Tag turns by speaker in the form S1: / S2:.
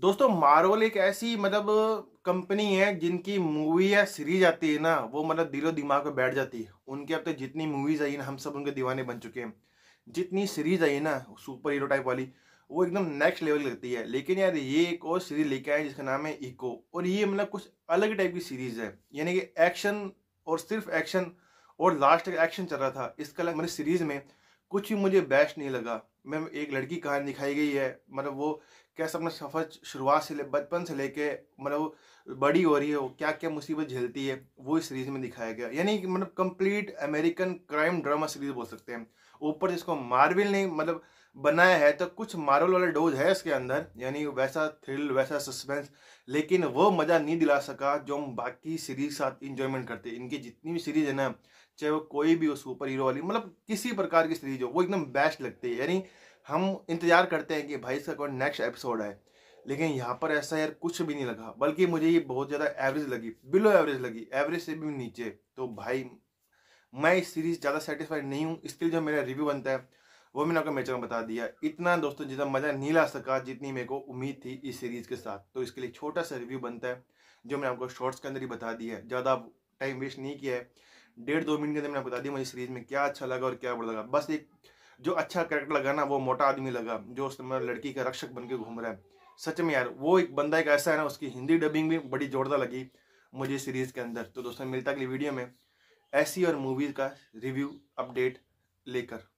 S1: दोस्तों मार्वल एक ऐसी मतलब कंपनी है जिनकी मूवी या सीरीज आती है ना वो मतलब दिलो दिमाग पे बैठ जाती है उनके अब तक तो जितनी मूवीज आई ना हम सब उनके दीवाने बन चुके हैं जितनी सीरीज आई ना सुपर हीरो टाइप वाली वो एकदम नेक्स्ट लेवल लगती है लेकिन यार ये एक और सीरीज लेके आए जिसका नाम है इको और ये मतलब कुछ अलग टाइप की सीरीज है यानी कि एक्शन और सिर्फ एक्शन और लास्ट एक्शन चल रहा था इसका मतलब सीरीज में कुछ भी मुझे बेस्ट नहीं लगा में एक लड़की कहानी दिखाई गई है मतलब वो कैसे अपना सफ़र शुरुआत से ले बचपन से लेके मतलब बड़ी हो रही है वो क्या क्या मुसीबत झेलती है वो इस सीरीज़ में दिखाया गया यानी कि मतलब complete American crime drama series बोल सकते हैं ऊपर जिसको मार्वल ने मतलब बनाया है तो कुछ मार्वल वाला डोज है इसके अंदर यानी वैसा थ्रिल वैसा सस्पेंस लेकिन वो मज़ा नहीं दिला सका जो हम बाकी सीरीज साथ इंजॉयमेंट करते हैं इनकी जितनी भी सीरीज है ना चाहे वो कोई भी हो सुपर हीरो वाली मतलब किसी प्रकार की सीरीज हो वो एकदम बेस्ट लगती है यानी हम इंतजार करते हैं कि भाई इसका कौन नेक्स्ट एपिसोड है लेकिन यहाँ पर ऐसा यार कुछ भी नहीं लगा बल्कि मुझे ये बहुत ज़्यादा एवरेज लगी बिलो एवरेज लगी एवरेज से भी नीचे तो भाई मैं इस सीरीज़ ज़्यादा सेटिस्फाइड नहीं हूँ इसके लिए जो मेरा रिव्यू बनता है वो मैंने आपको में बता दिया इतना दोस्तों जितना मज़ा नहीं ला सका जितनी मेरे को उम्मीद थी इस सीरीज़ के साथ तो इसके लिए छोटा सा रिव्यू बनता है जो मैंने आपको शॉर्ट्स के अंदर ही बता दिया है ज़्यादा टाइम वेस्ट नहीं किया है डेढ़ दो मिनट के अंदर मैंने बता दिया मुझे सीरीज़ में क्या अच्छा लगा और क्या बुरा लगा बस एक जो अच्छा करेक्टर लगा ना वो मोटा आदमी लगा जो उस समय लड़की का रक्षक बन के घूम रहा है सच में यार वो एक बंदा एक ऐसा है ना उसकी हिंदी डबिंग भी बड़ी जोरदार लगी मुझे सीरीज़ के अंदर तो दोस्तों मिलता अगली वीडियो में ऐसी और मूवीज़ का रिव्यू अपडेट लेकर